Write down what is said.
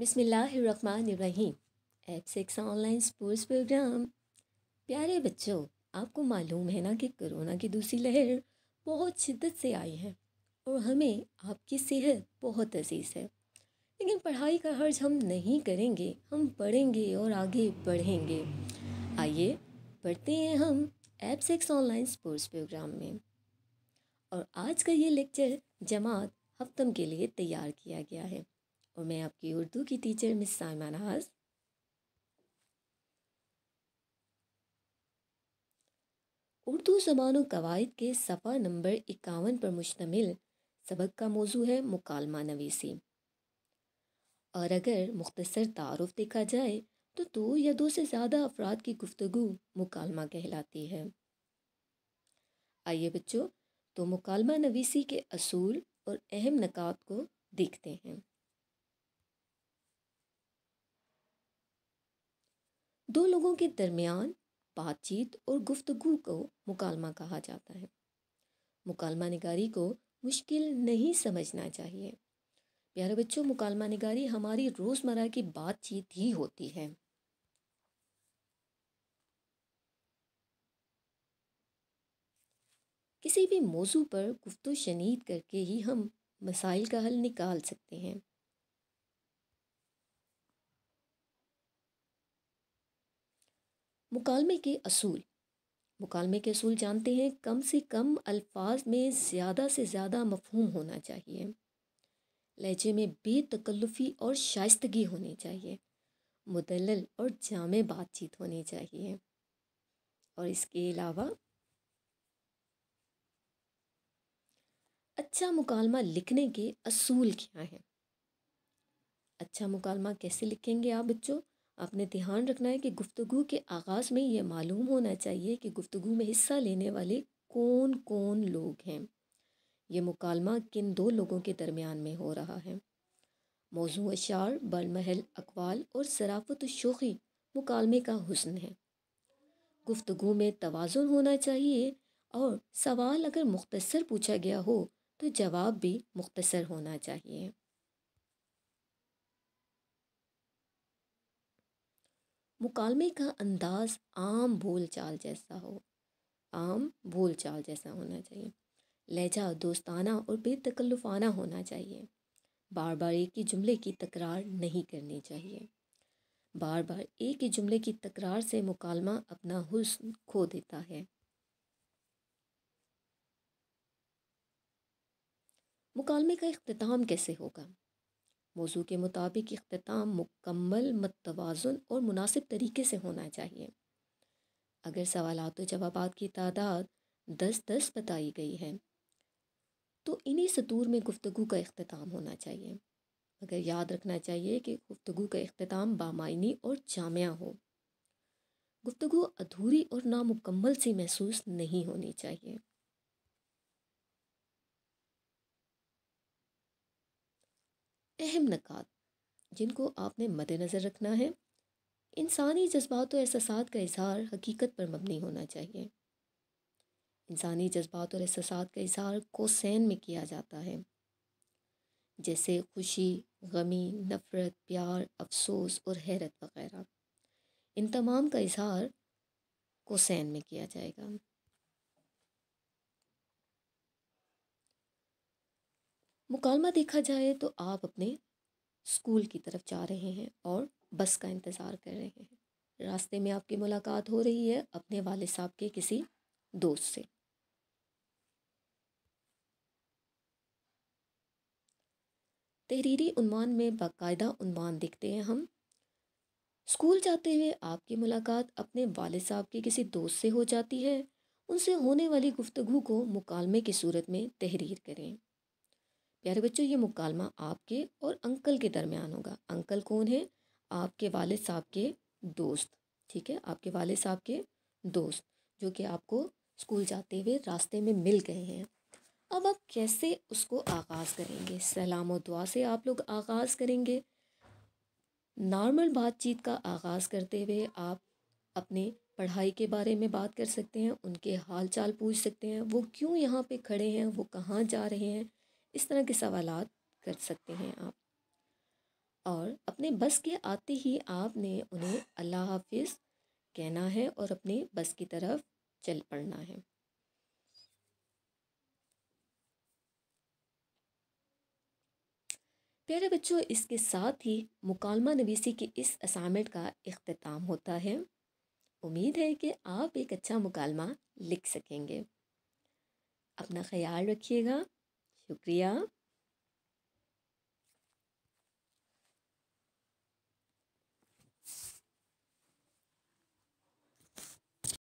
बिस्मिल्लाहिर्रहमानिर्रहीम eight six online sports program प्यारे बच्चों आपको मालूम है ना कि कोरोना की दूसरी लहर बहुत शिद्दत से आई है और हमें आपकी सेहत बहुत अजीज़ है लेकिन पढ़ाई का हर्ज हम नहीं करेंगे हम पढ़ेंगे और आगे बढ़ेंगे आइए पढ़ते हैं हम एप सिक्स ऑनलाइन स्पोर्ट्स प्रोग्राम में और आज का ये लेक्चर जमात हफ्तम के लिए तैयार किया गया है और मैं आपकी उर्दू की टीचर मिस साइमा नहाज उर्दू जबान कवायद के सफ़ा नंबर इक्यावन पर मुश्तमिल सबक का मौजू है मुकालमा नवीसी और अगर मुख्तसर तारफ़ देखा जाए तो दो या दो से ज़्यादा अफराद की गुफ्तु मुकालमा कहलाती है आइए बच्चों तो मुकालमा नवीसी के असूल और अहम नकात को देखते हैं दो लोगों के दरमियान बातचीत और गुफ्तगु को मुकालमा कहा जाता है मुकालमा निगारी को मुश्किल नहीं समझना चाहिए प्यारे बच्चों मुकालमा निगारी हमारी रोज़मर्रा की बातचीत ही होती है किसी भी मौजू पर गुफ्त शनीद करके ही हम मसाइल का हल निकाल सकते हैं मुकालमे के असूल मुकालमे के असूल जानते हैं कम से कम अल्फाज में ज़्यादा से ज़्यादा मफहूम होना चाहिए लहजे में बेतकल्लफ़ी और शाइस्तगी होनी चाहिए मुदलल और जाम बातचीत होनी चाहिए और इसके अलावा अच्छा मुकालमा लिखने के असूल क्या हैं अच्छा मुकालमा कैसे लिखेंगे आप बच्चों आपने ध्यान रखना है कि गुफ्तु के आगाज़ में ये मालूम होना चाहिए कि गुफ्तु में हिस्सा लेने वाले कौन कौन लोग हैं ये मुकालमा किन दो लोगों के दरमियान में हो रहा है मौजू अशार बरमहल अकवाल और सराफत शोखी मुकालमे का हुसन है गुफ्तु में तोज़ुन होना चाहिए और सवाल अगर मुख्तसर पूछा गया हो तो जवाब भी मुख्तसर होना चाहिए मुकालमे का अंदाज आम बोल चाल जैसा हो आम बोल चाल जैसा होना चाहिए लहजा दोस्ताना और बेतकल्लुफाना होना चाहिए बार बार एक ही जुमले की तकरार नहीं करनी चाहिए बार बार एक ही जुमले की तकरार से मुकालमा अपना हुस्न खो देता है मुकालमे का अख्ताम कैसे होगा मौजू के मुताबिक अख्ताम मुकम्मल मतवाजन और मुनासिब तरीके से होना चाहिए अगर सवालत जवाब की तादाद दस दस बताई गई है तो इन्हीं सतूर में गुफ्तु का अख्ताम होना चाहिए मगर याद रखना चाहिए कि गुफ्तु का अख्ताम बामाइनी और जामिया हो गुफ्तु अधूरी और नामुकम्मल सी महसूस नहीं होनी चाहिए अहम नक़ात जिनको आपने मद्दनज़र रखना है इंसानी जज्बात और एहसास का इजहार हकीकत पर मबनी होना चाहिए इंसानी जज्बात और एहसास का इजहार कोसैन में किया जाता है जैसे खुशी गमी नफ़रत प्यार अफसोस और हैरत वगैरह इन तमाम का इजहार कोसैन में किया जाएगा मुकालमा देखा जाए तो आप अपने स्कूल की तरफ जा रहे हैं और बस का इंतज़ार कर रहे हैं रास्ते में आपकी मुलाकात हो रही है अपने वाले साहब के किसी दोस्त से तहरीरी उन्वान में बाकायदा उन्वान देखते हैं हम स्कूल जाते हुए आपकी मुलाकात अपने वाले साहब के किसी दोस्त से हो जाती है उनसे होने वाली गुफ्तगु को मुकालमे की सूरत में तहरीर करें प्यारे बच्चों ये मुकालमा आपके और अंकल के दरमियान होगा अंकल कौन है आपके वाले साहब के दोस्त ठीक है आपके वाले साहब के दोस्त जो कि आपको स्कूल जाते हुए रास्ते में मिल गए हैं अब आप कैसे उसको आगाज़ करेंगे सलाम और दुआ से आप लोग आगाज़ करेंगे नॉर्मल बातचीत का आगाज़ करते हुए आप अपने पढ़ाई के बारे में बात कर सकते हैं उनके हाल चाल पूछ सकते हैं वो क्यों यहाँ पे खड़े हैं वो कहाँ जा रहे हैं इस तरह के सवाल कर सकते हैं आप और अपने बस के आते ही आपने उन्हें अल्लाह हाफिज़ कहना है और अपने बस की तरफ चल पड़ना है प्यारे बच्चों इसके साथ ही मुकालमा नवीसी के इस असाइनमेंट का अख्ताम होता है उम्मीद है कि आप एक अच्छा मुकालमा लिख सकेंगे अपना ख्याल रखिएगा शुक्रिया